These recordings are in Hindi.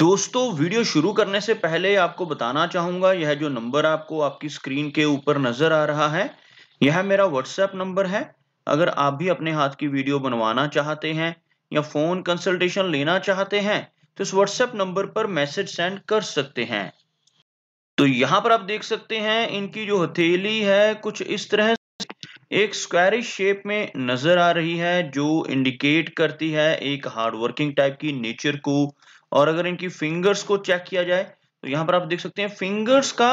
दोस्तों वीडियो शुरू करने से पहले आपको बताना चाहूंगा यह जो नंबर आपको आपकी स्क्रीन के ऊपर नजर आ रहा है यह मेरा व्हाट्सएप नंबर है अगर आप भी अपने हाथ की वीडियो बनवाना चाहते हैं या फोन कंसल्टेशन लेना चाहते हैं तो इस व्हाट्सएप नंबर पर मैसेज सेंड कर सकते हैं तो यहां पर आप देख सकते हैं इनकी जो हथेली है कुछ इस तरह एक स्क्वायरिश शेप में नजर आ रही है जो इंडिकेट करती है एक हार्डवर्किंग टाइप की नेचर को और अगर इनकी फिंगर्स को चेक किया जाए तो यहाँ पर आप देख सकते हैं फिंगर्स का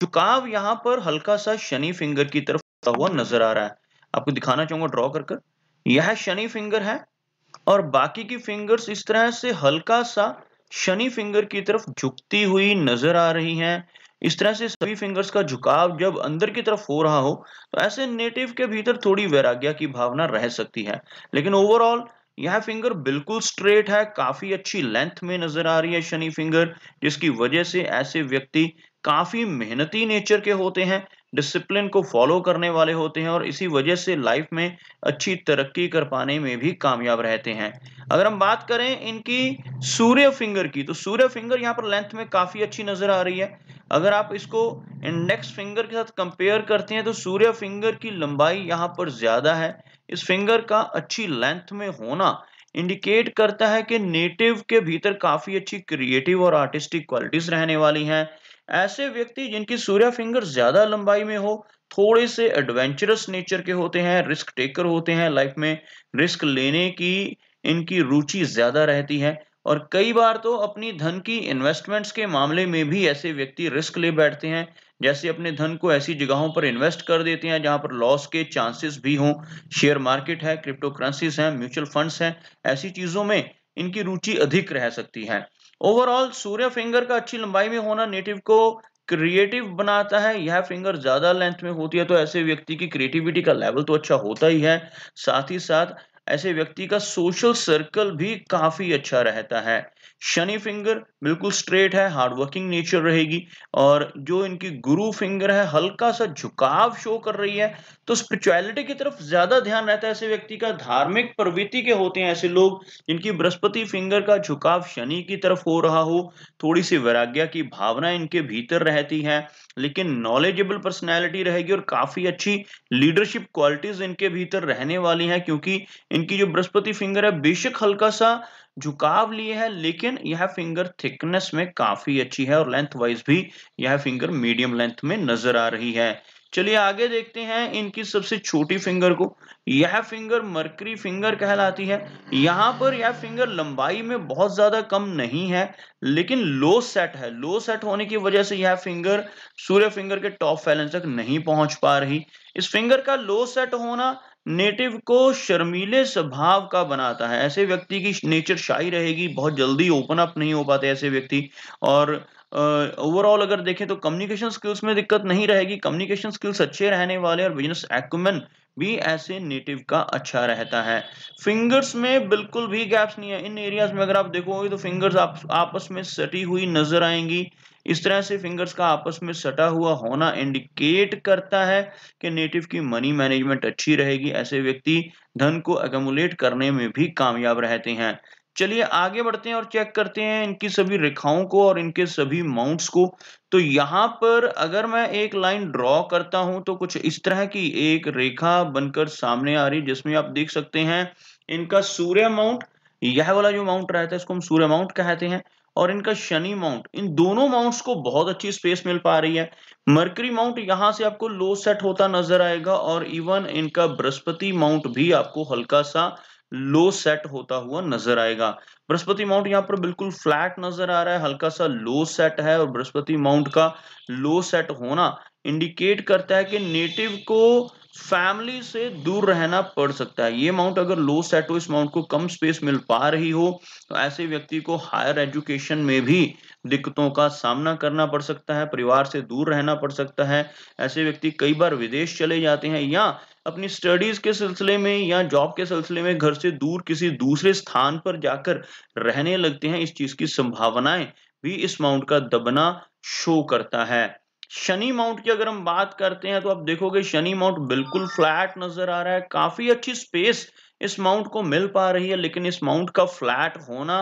झुकाव यहाँ पर हल्का सा शनि फिंगर की तरफ हुआ नजर आ रहा है आपको दिखाना चाहूंगा ड्रॉ कर कर यह शनि फिंगर है और बाकी की फिंगर्स इस तरह से हल्का सा शनि फिंगर की तरफ झुकती हुई नजर आ रही हैं इस तरह से सभी फिंगर्स का झुकाव जब अंदर की तरफ हो रहा हो तो ऐसे नेटिव के भीतर थोड़ी वैराग्य की भावना रह सकती है लेकिन ओवरऑल यह फिंगर बिल्कुल स्ट्रेट है काफी अच्छी लेंथ में नजर आ रही है शनि फिंगर जिसकी वजह से ऐसे व्यक्ति काफी मेहनती नेचर के होते हैं डिसिप्लिन को फॉलो करने वाले होते हैं और इसी वजह से लाइफ में अच्छी तरक्की कर पाने में भी कामयाब रहते हैं अगर हम बात करें इनकी सूर्य फिंगर की तो सूर्य फिंगर यहाँ पर लेंथ में काफ़ी अच्छी नज़र आ रही है अगर आप इसको इंडेक्स फिंगर के साथ कंपेयर करते हैं तो सूर्य फिंगर की लंबाई यहाँ पर ज़्यादा है इस फिंगर का अच्छी लेंथ में होना इंडिकेट करता है कि नेटिव के भीतर काफ़ी अच्छी क्रिएटिव और आर्टिस्टिक क्वालिटीज़ रहने वाली हैं ऐसे व्यक्ति जिनकी सूर्य फिंगर ज्यादा लंबाई में हो थोड़े से एडवेंचरस नेचर के होते हैं रिस्क टेकर होते हैं लाइफ में रिस्क लेने की इनकी रुचि ज्यादा रहती है और कई बार तो अपनी धन की इन्वेस्टमेंट्स के मामले में भी ऐसे व्यक्ति रिस्क ले बैठते हैं जैसे अपने धन को ऐसी जगहों पर इन्वेस्ट कर देते हैं जहां पर लॉस के चांसेस भी हों शेयर मार्केट है क्रिप्टो करेंसीज हैं म्यूचुअल फंड्स हैं ऐसी चीज़ों में इनकी रुचि अधिक रह सकती है ओवरऑल सूर्य फिंगर का अच्छी लंबाई में होना नेटिव को क्रिएटिव बनाता है यह फिंगर ज्यादा लेंथ में होती है तो ऐसे व्यक्ति की क्रिएटिविटी का लेवल तो अच्छा होता ही है साथ ही साथ ऐसे व्यक्ति का सोशल सर्कल भी काफी अच्छा रहता है शनि फिंगर बिल्कुल स्ट्रेट है हार्डवर्किंग नेचर रहेगी और जो इनकी गुरु फिंगर है हल्का सा झुकाव शो कर रही है तो स्पिरिचुअलिटी की तरफ ज्यादा ध्यान रहता है ऐसे व्यक्ति का धार्मिक प्रवृत्ति के होते हैं ऐसे लोग जिनकी बृहस्पति फिंगर का झुकाव शनि की तरफ हो रहा हो थोड़ी सी वैराग्य की भावना इनके भीतर रहती है लेकिन नॉलेजेबल पर्सनैलिटी रहेगी और काफी अच्छी लीडरशिप क्वालिटीज इनके भीतर रहने वाली है क्योंकि इनकी जो बृहस्पति फिंगर है बेशक हल्का सा झुकाव लिए है लेकिन यह फिंगर थिकनेस में काफी अच्छी है और लेंथ वाइज भी यह फिंगर मीडियम लेंथ में नजर आ रही है चलिए आगे देखते हैं इनकी सबसे छोटी फिंगर को यह फिंगर मरकरी फिंगर कहलाती है यहां पर यह फिंगर लंबाई में बहुत ज्यादा कम नहीं है लेकिन लो सेट है लो सेट होने की वजह से यह फिंगर सूर्य फिंगर के टॉप फैलेंस तक नहीं पहुंच पा रही इस फिंगर का लो सेट होना नेटिव को शर्मीले स्वभाव का बनाता है ऐसे व्यक्ति की नेचर शाही रहेगी बहुत जल्दी ओपन अप नहीं हो पाते ऐसे व्यक्ति और ओवरऑल uh, अगर देखें तो कम्युनिकेशन स्किल्स में दिक्कत नहीं रहेगी कम्युनिकेशन स्किल्स अच्छे रहने वाले और बिजनेस एक्मेन भी ऐसे नेटिव का अच्छा रहता है फिंगर्स में बिल्कुल भी गैप्स नहीं है इन एरियाज में अगर आप देखोगे तो फिंगर्स आप आपस में सटी हुई नजर आएंगी इस तरह से फिंगर्स का आपस में सटा हुआ होना इंडिकेट करता है कि नेटिव की मनी मैनेजमेंट अच्छी रहेगी ऐसे व्यक्ति धन को एकमुलेट करने में भी कामयाब रहते हैं चलिए आगे बढ़ते हैं और चेक करते हैं इनकी सभी रेखाओं को और इनके सभी माउंट्स को तो यहाँ पर अगर मैं एक लाइन ड्रॉ करता हूं तो कुछ इस तरह की एक रेखा बनकर सामने आ रही जिसमें आप देख सकते हैं इनका सूर्य माउंट यह वाला जो माउंट रहता है इसको हम सूर्य माउंट कहते हैं और इनका शनि माउंट इन दोनों माउंट्स को बहुत अच्छी स्पेस मिल पा रही है मर्करी माउंट यहां से आपको लो सेट होता नजर आएगा और इवन इनका बृहस्पति माउंट भी आपको हल्का सा लो सेट होता हुआ नजर आएगा बृहस्पति माउंट यहाँ पर बिल्कुल फ्लैट नजर आ रहा है हल्का सा लो सेट है और बृहस्पति माउंट का लो सेट होना इंडिकेट करता है कि नेटिव को फैमिली से दूर रहना पड़ सकता है ये अमाउंट अगर लो सेट हो इस अमाउंट को कम स्पेस मिल पा रही हो तो ऐसे व्यक्ति को हायर एजुकेशन में भी दिक्कतों का सामना करना पड़ सकता है परिवार से दूर रहना पड़ सकता है ऐसे व्यक्ति कई बार विदेश चले जाते हैं या अपनी स्टडीज के सिलसिले में या जॉब के सिलसिले में घर से दूर किसी दूसरे स्थान पर जाकर रहने लगते हैं इस चीज की संभावनाएं भी इस माउंट का दबना शो करता है शनि माउंट की अगर हम बात करते हैं तो आप देखोगे शनि माउंट बिल्कुल फ्लैट नजर आ रहा है काफी अच्छी स्पेस इस माउंट को मिल पा रही है लेकिन इस माउंट का फ्लैट होना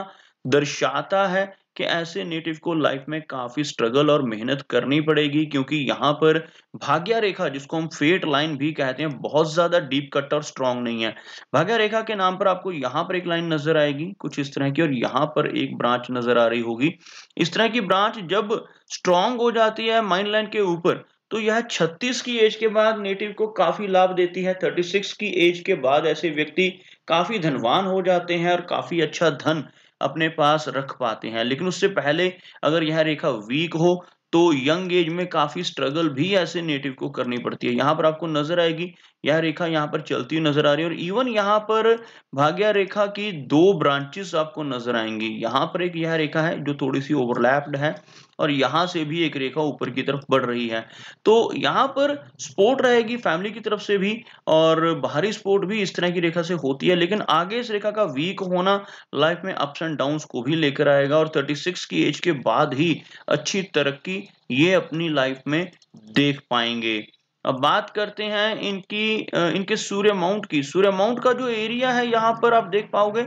दर्शाता है कि ऐसे नेटिव को लाइफ में काफी स्ट्रगल और मेहनत करनी पड़ेगी क्योंकि यहाँ पर भाग्य रेखा जिसको हम फेट लाइन भी कहते हैं बहुत ज्यादा डीप कट और स्ट्रांग नहीं है भाग्य रेखा के नाम पर आपको यहाँ पर एक लाइन नजर आएगी कुछ इस तरह की और यहाँ पर एक ब्रांच नजर आ रही होगी इस तरह की ब्रांच जब स्ट्रांग हो जाती है माइंड लाइन के ऊपर तो यह 36 की एज के बाद नेटिव को काफी लाभ देती है 36 की एज के बाद ऐसे व्यक्ति काफी धनवान हो जाते हैं और काफी अच्छा धन अपने पास रख पाते हैं लेकिन उससे पहले अगर यह रेखा वीक हो तो यंग एज में काफी स्ट्रगल भी ऐसे नेटिव को करनी पड़ती है यहाँ पर आपको नजर आएगी यह रेखा यहाँ पर चलती हुई नजर आ रही है और इवन यहाँ पर भाग्या रेखा की दो ब्रांचेस आपको नजर आएंगी यहाँ पर एक यह रेखा है जो थोड़ी सी ओवरलैप्ड है और यहाँ से भी एक रेखा ऊपर की तरफ बढ़ रही है तो यहाँ पर सपोर्ट रहेगी फैमिली की तरफ से भी और बाहरी सपोर्ट भी इस तरह की रेखा से होती है लेकिन आगे इस रेखा का वीक होना लाइफ में अप्स एंड डाउन को भी लेकर आएगा और 36 की एज के बाद ही अच्छी तरक्की ये अपनी लाइफ में देख पाएंगे अब बात करते हैं इनकी इनके सूर्य माउंट की सूर्य माउंट का जो एरिया है यहाँ पर आप देख पाओगे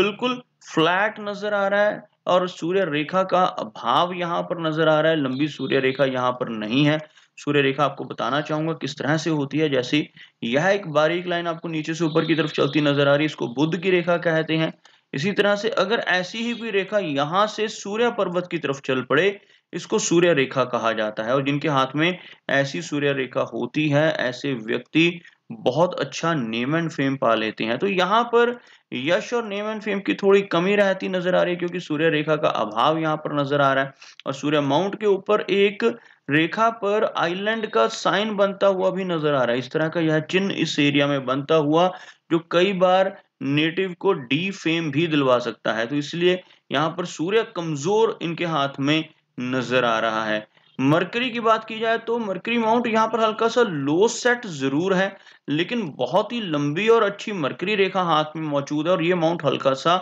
बिल्कुल फ्लैट नजर आ रहा है और सूर्य रेखा का अभाव यहाँ पर नजर आ रहा है लंबी सूर्य रेखा यहाँ पर नहीं है सूर्य रेखा आपको बताना चाहूंगा किस तरह से होती है जैसे यह एक बारीक लाइन आपको नीचे से ऊपर की तरफ चलती नजर आ रही है इसको बुद्ध की रेखा कहते हैं इसी तरह से अगर ऐसी ही कोई रेखा यहाँ से सूर्य पर्वत की तरफ चल पड़े इसको सूर्य रेखा कहा जाता है और जिनके हाथ में ऐसी सूर्य रेखा होती है ऐसे व्यक्ति बहुत अच्छा नेम एंड फेम पा लेते हैं तो यहाँ पर यश और नेम एंड फेम की थोड़ी कमी रहती नजर आ रही है क्योंकि सूर्य रेखा का अभाव यहाँ पर नजर आ रहा है और सूर्य माउंट के ऊपर एक रेखा पर आइलैंड का साइन बनता हुआ भी नजर आ रहा है इस तरह का यह चिन्ह इस एरिया में बनता हुआ जो कई बार नेटिव को डी फेम भी दिलवा सकता है तो इसलिए यहाँ पर सूर्य कमजोर इनके हाथ में नजर आ रहा है मरकरी की बात की जाए तो मरकरी माउंट यहाँ पर हल्का सा लो सेट जरूर है लेकिन बहुत ही लंबी और अच्छी मरकरी रेखा हाथ में मौजूद है और ये माउंट हल्का सा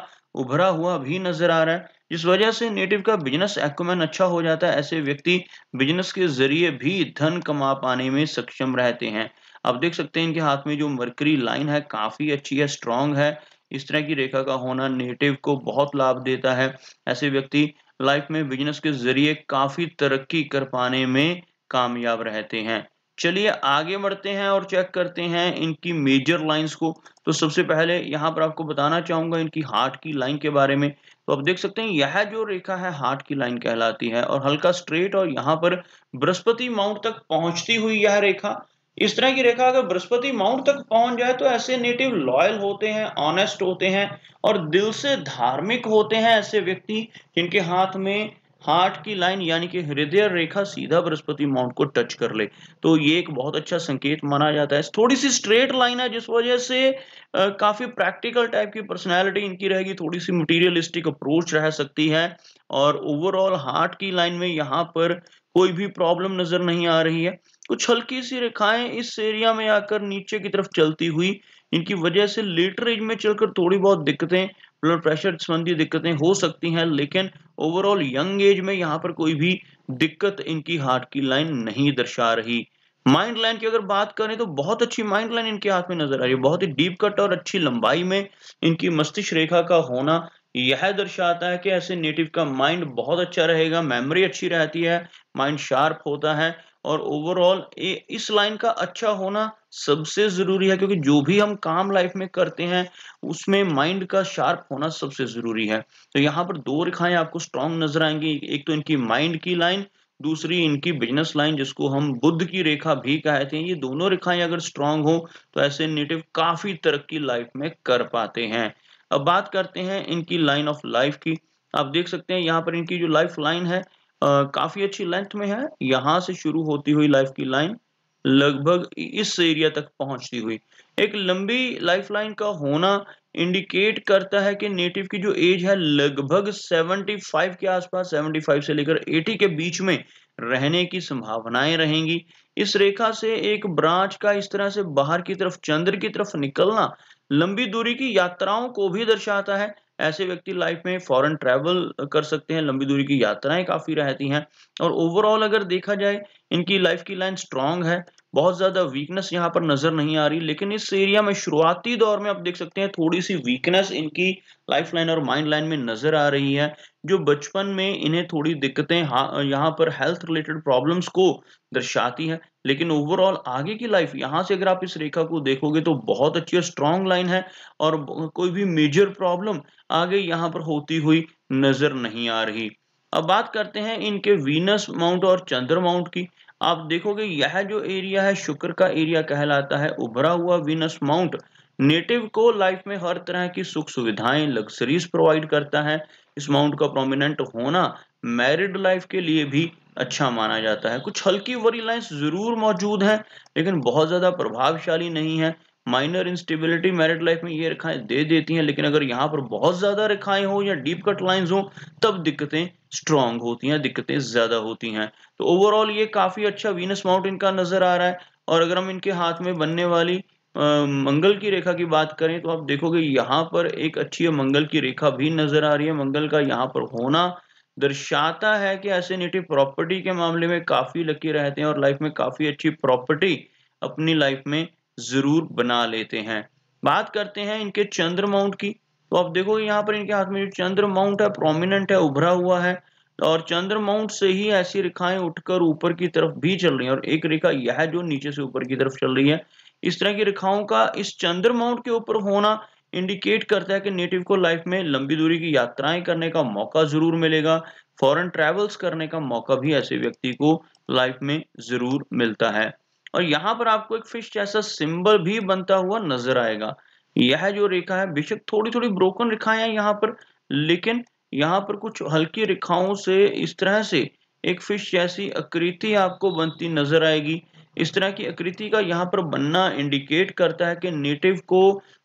उभरा हुआ भी नजर आ रहा है इस वजह से नेटिव का बिजनेस एक्मेन अच्छा हो जाता है ऐसे व्यक्ति बिजनेस के जरिए भी धन कमा पाने में सक्षम रहते हैं आप देख सकते हैं इनके हाथ में जो मरकरी लाइन है काफी अच्छी है स्ट्रांग है इस तरह की रेखा का होना नेटिव को बहुत लाभ देता है ऐसे व्यक्ति लाइफ में बिजनेस के जरिए काफी तरक्की कर पाने में कामयाब रहते हैं चलिए आगे बढ़ते हैं और चेक करते हैं इनकी मेजर लाइंस को तो सबसे पहले यहाँ पर आपको बताना चाहूंगा इनकी हार्ट की लाइन के बारे में तो आप देख सकते हैं यह जो रेखा है हार्ट की लाइन कहलाती है और हल्का स्ट्रेट और यहाँ पर बृहस्पति माउंट तक पहुंचती हुई यह रेखा इस तरह की रेखा अगर बृहस्पति माउंट तक पहुंच जाए तो ऐसे नेटिव लॉयल होते हैं ऑनेस्ट होते हैं और दिल से धार्मिक होते हैं ऐसे व्यक्ति जिनके हाथ में हार्ट की लाइन यानी कि हृदय रेखा सीधा बृहस्पति माउंट को टच कर ले तो ये एक बहुत अच्छा संकेत माना जाता है थोड़ी सी स्ट्रेट लाइन है जिस वजह से आ, काफी प्रैक्टिकल टाइप की पर्सनैलिटी इनकी रहेगी थोड़ी सी मटीरियलिस्टिक अप्रोच रह सकती है और ओवरऑल हार्ट की लाइन में यहाँ पर कोई भी प्रॉब्लम नजर नहीं आ रही है कुछ हल्की सी रेखाएं इस एरिया में आकर नीचे की तरफ चलती हुई इनकी वजह से लेटर एज में चलकर थोड़ी बहुत दिक्कतें ब्लड प्रेशर संबंधी दिक्कतें हो सकती हैं लेकिन ओवरऑल यंग एज में यहाँ पर कोई भी दिक्कत इनकी हार्ट की लाइन नहीं दर्शा रही माइंड लाइन की अगर बात करें तो बहुत अच्छी माइंड लाइन इनके हाथ में नजर आ रही है बहुत ही डीप कट और अच्छी लंबाई में इनकी मस्तिष्क रेखा का होना यह दर्शाता है कि ऐसे नेटिव का माइंड बहुत अच्छा रहेगा मेमोरी अच्छी रहती है माइंड शार्प होता है और ओवरऑल इस लाइन का अच्छा होना सबसे जरूरी है क्योंकि जो भी हम काम लाइफ में करते हैं उसमें माइंड का शार्प होना सबसे जरूरी है तो यहाँ पर दो रेखाएं आपको स्ट्रांग नजर आएंगी एक तो इनकी माइंड की लाइन दूसरी इनकी बिजनेस लाइन जिसको हम बुद्ध की रेखा भी कहते हैं ये दोनों रेखाएं अगर स्ट्रांग हो तो ऐसे नेटिव काफी तरक्की लाइफ में कर पाते हैं अब बात करते हैं इनकी लाइन ऑफ लाइफ की आप देख सकते हैं यहाँ पर इनकी जो लाइफ लाइन है काफ़ी अच्छी लेंथ में है यहां से शुरू होती हुई लाइफ की लाइन लगभग इस एरिया तक पहुंचती हुई एक लंबी लाइफ लाइन का होना इंडिकेट करता है कि नेटिव की जो एज है लगभग 75 के आसपास 75 से लेकर 80 के बीच में रहने की संभावनाएं रहेंगी इस रेखा से एक ब्रांच का इस तरह से बाहर की तरफ चंद्र की तरफ निकलना लंबी दूरी की यात्राओं को भी दर्शाता है ऐसे व्यक्ति लाइफ में फॉरेन ट्रैवल कर सकते हैं लंबी दूरी की यात्राएं काफ़ी रहती हैं और ओवरऑल अगर देखा जाए इनकी लाइफ की लाइन स्ट्रांग है बहुत ज्यादा वीकनेस यहाँ पर नजर नहीं आ रही लेकिन इस एरिया में शुरुआती दौर में आप देख सकते हैं थोड़ी सी वीकनेस इनकी लाइफ लाइन और माइंड लाइन में नजर आ रही है जो बचपन में इन्हें थोड़ी दिक्कतें यहाँ पर हेल्थ रिलेटेड प्रॉब्लम्स को दर्शाती है लेकिन ओवरऑल आगे की लाइफ यहाँ से अगर आप इस रेखा को देखोगे तो बहुत अच्छी और स्ट्रॉन्ग लाइन है और कोई भी मेजर प्रॉब्लम आगे यहाँ पर होती हुई नजर नहीं आ रही अब बात करते हैं इनके वीनस माउंट और चंद्र माउंट की आप देखोगे यह जो एरिया है शुक्र का एरिया कहलाता है उभरा हुआ विनस माउंट नेटिव को लाइफ में हर तरह की सुख सुविधाएं लग्जरीज प्रोवाइड करता है इस माउंट का प्रोमिनेंट होना मैरिड लाइफ के लिए भी अच्छा माना जाता है कुछ हल्की वरी लाइन्स जरूर मौजूद हैं लेकिन बहुत ज़्यादा प्रभावशाली नहीं है माइनर इंस्टेबिलिटी मैरिट लाइफ में ये रेखाएं दे देती हैं लेकिन अगर यहाँ पर बहुत ज्यादा रेखाएं हो या डीप कट लाइंस हो तब दिक्कतें स्ट्रांग होती हैं दिक्कतें ज्यादा होती हैं तो ओवरऑल ये काफी अच्छा वीनस माउंट का नजर आ रहा है और अगर हम इनके हाथ में बनने वाली आ, मंगल की रेखा की बात करें तो आप देखोगे यहाँ पर एक अच्छी मंगल की रेखा भी नजर आ रही है मंगल का यहाँ पर होना दर्शाता है कि ऐसे नेटिव प्रॉपर्टी के मामले में काफी लकी रहते हैं और लाइफ में काफी अच्छी प्रॉपर्टी अपनी लाइफ में ज़रूर बना लेते हैं बात करते हैं इनके चंद्र माउंट की तो आप देखो यहाँ पर इनके हाथ में जो चंद्र माउंट है प्रोमिनेंट है उभरा हुआ है और चंद्र माउंट से ही ऐसी रेखाएं उठकर ऊपर की तरफ भी चल रही हैं और एक रेखा यह है जो नीचे से ऊपर की तरफ चल रही है इस तरह की रेखाओं का इस चंद्र माउंट के ऊपर होना इंडिकेट करता है कि नेटिव को लाइफ में लंबी दूरी की यात्राएं करने का मौका जरूर मिलेगा फॉरेन ट्रेवल्स करने का मौका भी ऐसे व्यक्ति को लाइफ में जरूर मिलता है और यहाँ पर आपको एक फिश जैसा सिंबल भी बनता हुआ नजर आएगा यह जो रेखा है बेशक थोड़ी थोड़ी ब्रोकन रेखाएं हैं यहाँ पर लेकिन यहाँ पर कुछ हल्की रेखाओं से इस तरह से एक फिश जैसी आकृति आपको बनती नजर आएगी इस तरह की आकृति का यहाँ पर बनना इंडिकेट करता है कि नेटिव को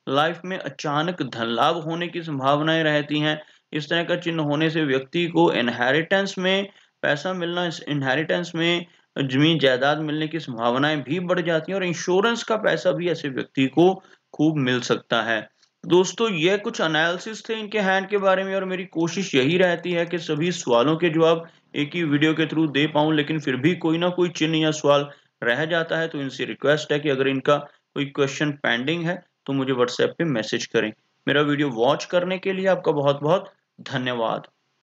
लाइफ में अचानक धन लाभ होने की संभावनाएं रहती हैं इस तरह का चिन्ह होने से व्यक्ति को इनहेरिटेंस में पैसा मिलना इनहेरिटेंस में जमीन जायदाद मिलने की संभावनाएं भी बढ़ जाती हैं और इंश्योरेंस का पैसा भी ऐसे व्यक्ति को खूब मिल सकता है दोस्तों ये कुछ अनालिस थे इनके हैंड के बारे में और मेरी कोशिश यही रहती है कि सभी सवालों के जवाब एक ही वीडियो के थ्रू दे पाऊं लेकिन फिर भी कोई ना कोई चिन्ह या सवाल रह जाता है तो इनसे रिक्वेस्ट है कि अगर इनका कोई क्वेश्चन पेंडिंग है तो मुझे व्हाट्सएप पे मैसेज करें मेरा वीडियो वॉच करने के लिए आपका बहुत बहुत धन्यवाद